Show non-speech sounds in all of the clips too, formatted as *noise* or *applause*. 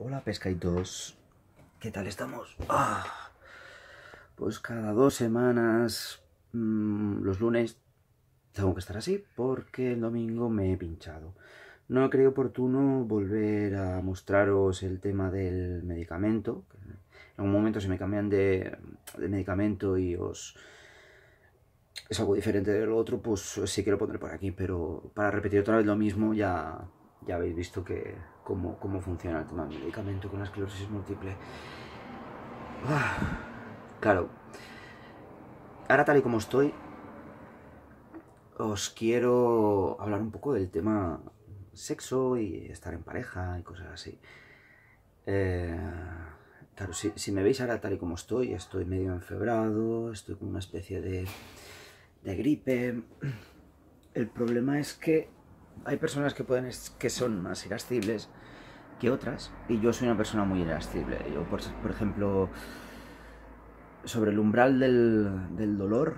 Hola pescaditos, ¿qué tal estamos? Ah, pues cada dos semanas, mm, los lunes, tengo que estar así porque el domingo me he pinchado. No creo oportuno volver a mostraros el tema del medicamento. En algún momento si me cambian de, de medicamento y os, es algo diferente del otro, pues sí que lo pondré por aquí, pero para repetir otra vez lo mismo ya ya habéis visto que cómo, funciona el tema del medicamento con la esclerosis múltiple. Ah, claro, ahora tal y como estoy, os quiero hablar un poco del tema sexo y estar en pareja y cosas así. Eh, claro, si, me veis ahora tal y como estoy, estoy medio enfebrado, estoy con una especie de, de gripe. El problema es que hay personas que pueden que son más irascibles que otras y yo soy una persona muy irascible. Yo, por, ejemplo, sobre el umbral del, dolor,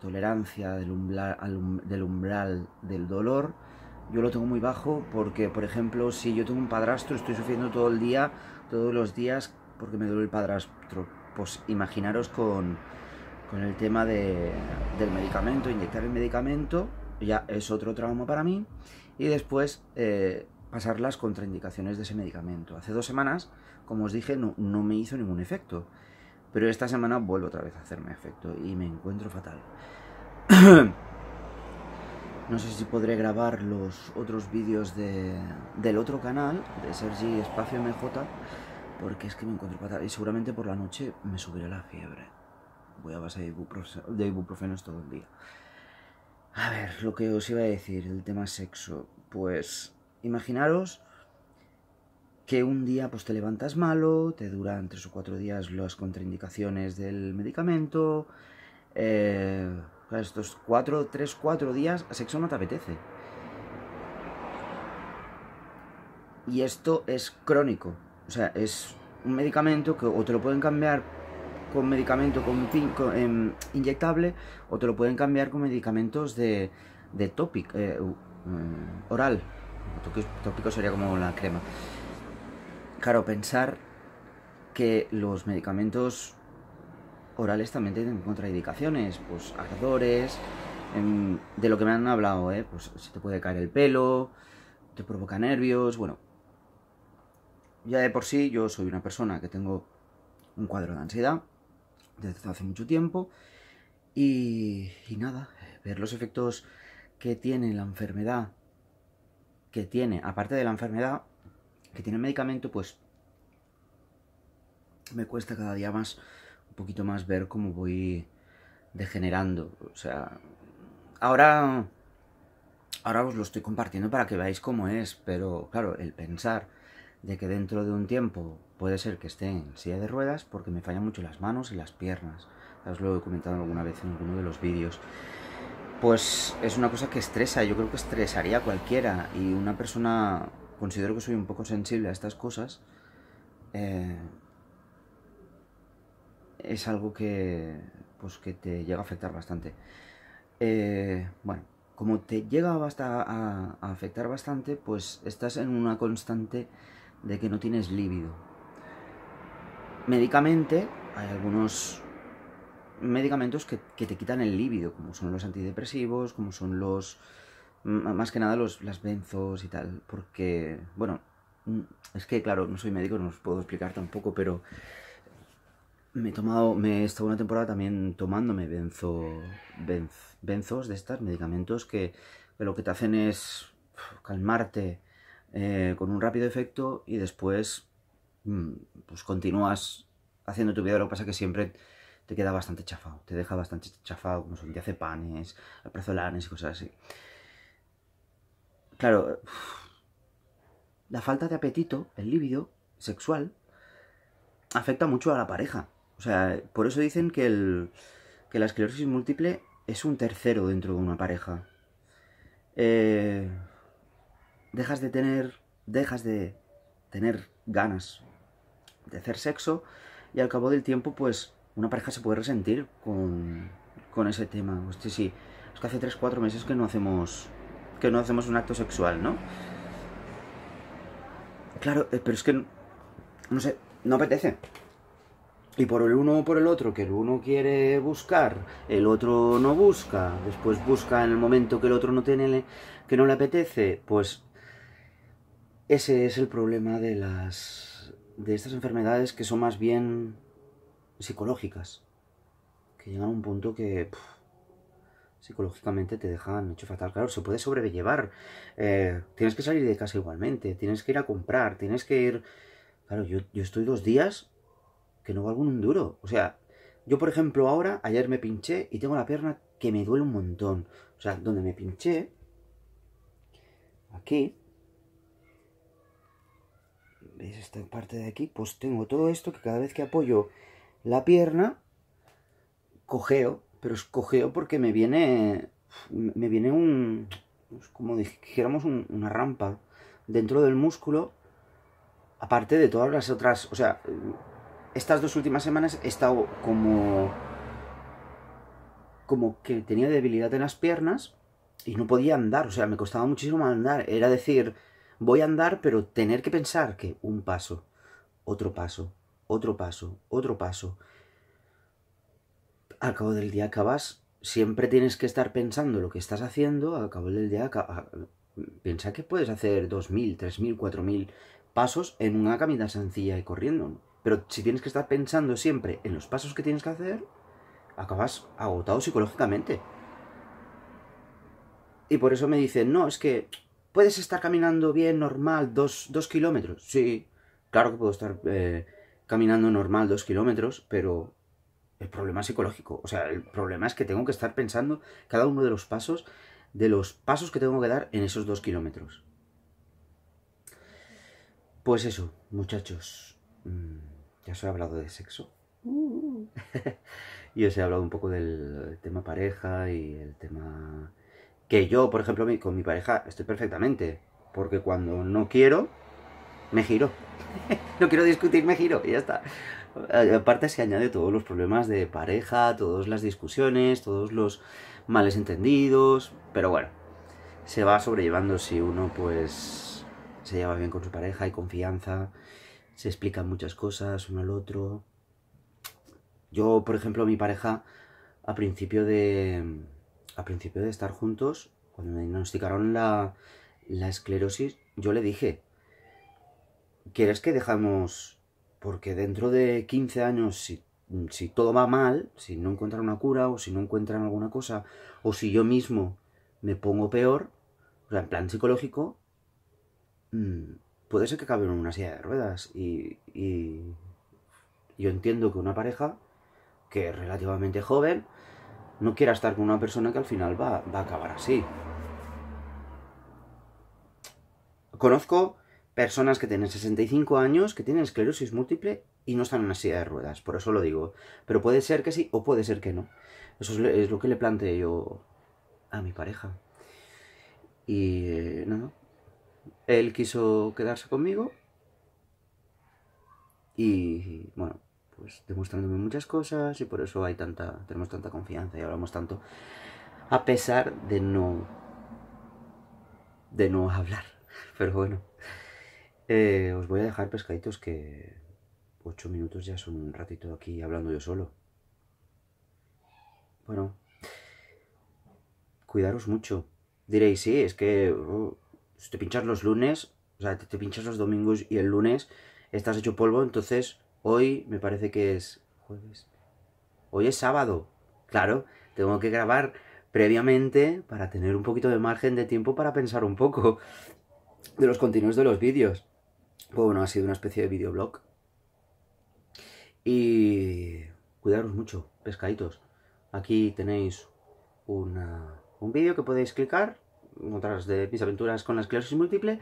tolerancia del umbral, um, del umbral del dolor, yo lo tengo muy bajo porque, por ejemplo, si yo tengo un padrastro, estoy sufriendo todo el día, todos los días, porque me duele el padrastro. Pues imaginaros con, con el tema del medicamento, inyectar el medicamento ya es otro trauma para mí. Y después eh, pasar las contraindicaciones de ese medicamento. Hace dos semanas, como os dije, no, me hizo ningún efecto. Pero esta semana vuelvo otra vez a hacerme efecto y me encuentro fatal. *clears throat* no sé si podré grabar los otros vídeos del otro canal, de Sergi Espacio MJ, porque es que me encuentro fatal. Y seguramente por la noche me subirá la fiebre. Voy a base de, ibuprofenos todo el día. A ver, lo que os iba a decir, el tema sexo. Pues imaginaros que un día pues te levantas malo, te duran tres o cuatro días las contraindicaciones del medicamento. Eh, estos cuatro, tres, cuatro días, sexo no te apetece. Y esto es crónico. O sea, es un medicamento que o te lo pueden cambiar con medicamento con, em, inyectable o te lo pueden cambiar con medicamentos de, de tópico, eh, mm, oral. Tópico sería como la crema. Claro, pensar que los medicamentos orales también tienen contraindicaciones, pues ardores, em, de lo que me han hablado, eh, pues se te puede caer el pelo, te provoca nervios, bueno. Ya de por sí yo soy una persona que tengo un cuadro de ansiedad, desde hace mucho tiempo. Y, y nada, ver los efectos que tiene la enfermedad, que tiene, aparte de la enfermedad, que tiene el medicamento, pues me cuesta cada día más, un poquito más ver cómo voy degenerando. O sea, ahora, ahora os lo estoy compartiendo para que veáis cómo es, pero claro, el pensar de que dentro de un tiempo puede ser que esté en silla de ruedas porque me fallan mucho las manos y las piernas. Os lo he comentado alguna vez en alguno de los vídeos. Pues es una cosa que estresa, yo creo que estresaría a cualquiera y una persona, considero que soy un poco sensible a estas cosas, eh, es algo que, pues que te llega a afectar bastante. Eh, bueno, como te llega a afectar bastante, pues estás en una constante de que no tienes líbido. Médicamente hay algunos medicamentos que, te quitan el líbido, como son los antidepresivos, como son los... más que nada los, las benzos y tal, porque, bueno, mm, es que claro, no soy médico, no os puedo explicar tampoco, pero me he tomado, me he estado una temporada también tomándome benzo, benzos de estas medicamentos que, lo que te hacen es calmarte, eh, con un rápido efecto y después mm, pues continúas haciendo tu vida, lo que pasa es que siempre te queda bastante chafado, te deja bastante chafado, como te hace panes, prezolanes y cosas así. Claro, la falta de apetito, el líbido sexual, afecta mucho a la pareja. O sea, por eso dicen que, el, que la esclerosis múltiple es un tercero dentro de una pareja. Eh, dejas de tener, dejas de tener ganas de hacer sexo y al cabo del tiempo, pues, una pareja se puede resentir con, con ese tema. Hostia, sí, es que hace 3-4 meses que no hacemos, que no hacemos un acto sexual, ¿no? Claro, eh, pero es que, no sé, no apetece. Y por el uno o por el otro, que el uno quiere buscar, el otro no busca, después busca en el momento que el otro no tiene, que no le apetece, pues ese es el problema de las de estas enfermedades que son más bien psicológicas, que llegan a un punto que psicológicamente te dejan hecho fatal. Claro, se puede sobrellevar. Eh, tienes que salir de casa igualmente, tienes que ir a comprar, tienes que ir... Claro, yo, yo estoy dos días que no valgo un duro. O sea, yo por ejemplo ahora, ayer me pinché y tengo la pierna que me duele un montón. O sea, donde me pinché, aquí, ¿Veis esta parte de aquí? Pues tengo todo esto que cada vez que apoyo la pierna, cojeo, pero es cojeo porque me viene, me viene un, pues como dijéramos, una rampa dentro del músculo, aparte de todas las otras, o sea, estas dos últimas semanas he estado como, como que tenía debilidad en las piernas y no podía andar, o sea, me costaba muchísimo andar, era decir, Voy a andar, pero tener que pensar que un paso, otro paso, otro paso, otro paso. Al cabo del día acabas, siempre tienes que estar pensando lo que estás haciendo, al cabo del día acabas, ah, piensa que puedes hacer 2.000, 3.000, 4.000 pasos en una caminata sencilla y corriendo. Pero si tienes que estar pensando siempre en los pasos que tienes que hacer, acabas agotado psicológicamente. Y por eso me dicen, no, es que ¿Puedes estar caminando bien, normal, dos, kilómetros? Sí, claro que puedo estar eh, caminando normal dos kilómetros, pero el problema es psicológico. O sea, el problema es que tengo que estar pensando cada uno de los pasos, de los pasos que tengo que dar en esos dos kilómetros. Pues eso, muchachos. Mm, ya os he hablado de sexo. Uh. *laughs* y os he hablado un poco del tema pareja y el tema que yo, por ejemplo, con mi pareja estoy perfectamente. Porque cuando no quiero, me giro. *laughs* no quiero discutir, me giro y ya está. Eh, aparte se añade todos los problemas de pareja, todas las discusiones, todos los males entendidos, pero bueno, se va sobrellevando si uno pues se lleva bien con su pareja, hay confianza, se explican muchas cosas uno al otro. Yo, por ejemplo, mi pareja a principio de, al principio de estar juntos, cuando me diagnosticaron la, esclerosis, yo le dije, ¿quieres que dejamos? Porque dentro de 15 años, si, todo va mal, si no encuentran una cura o si no encuentran alguna cosa, o si yo mismo me pongo peor, o sea, en plan psicológico, mm, puede ser que acabe en una silla de ruedas. y yo entiendo que una pareja que es relativamente joven, no quiera estar con una persona que al final va, a acabar así. Conozco personas que tienen 65 años, que tienen esclerosis múltiple y no están en una silla de ruedas, por eso lo digo. Pero puede ser que sí o puede ser que no. Eso es lo que le planteé yo a mi pareja. Y eh, no, no. Él quiso quedarse conmigo y bueno, pues demostrándome muchas cosas y por eso hay tanta, tenemos tanta confianza y hablamos tanto, a pesar de no, de no hablar. *laughs* Pero bueno, eh, os voy a dejar pescaditos que Ocho minutos ya son un ratito aquí hablando yo solo. Bueno, cuidaros mucho. Diréis, sí, es que oh, si te pinchas los lunes, o sea, te pinchas los domingos y el lunes estás hecho polvo, entonces Hoy me parece que es jueves. Hoy es sábado. Claro, tengo que grabar previamente para tener un poquito de margen de tiempo para pensar un poco *laughs* de los continuos de los vídeos. Pues bueno, ha sido una especie de videoblog. Y cuidaros mucho, pescaditos. Aquí tenéis un vídeo que podéis clicar, otras de mis aventuras con las clases múltiple.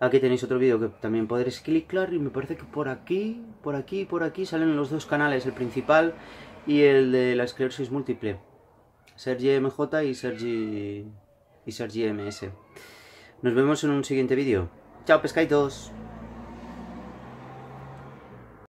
Aquí tenéis otro vídeo que también podréis clicar y me parece que por aquí, por aquí, por aquí salen los dos canales, el principal y el de la esclerosis múltiple. Sergi MJ y Sergi, y Sergi MS. Nos vemos en un siguiente vídeo. ¡Chao pescaitos!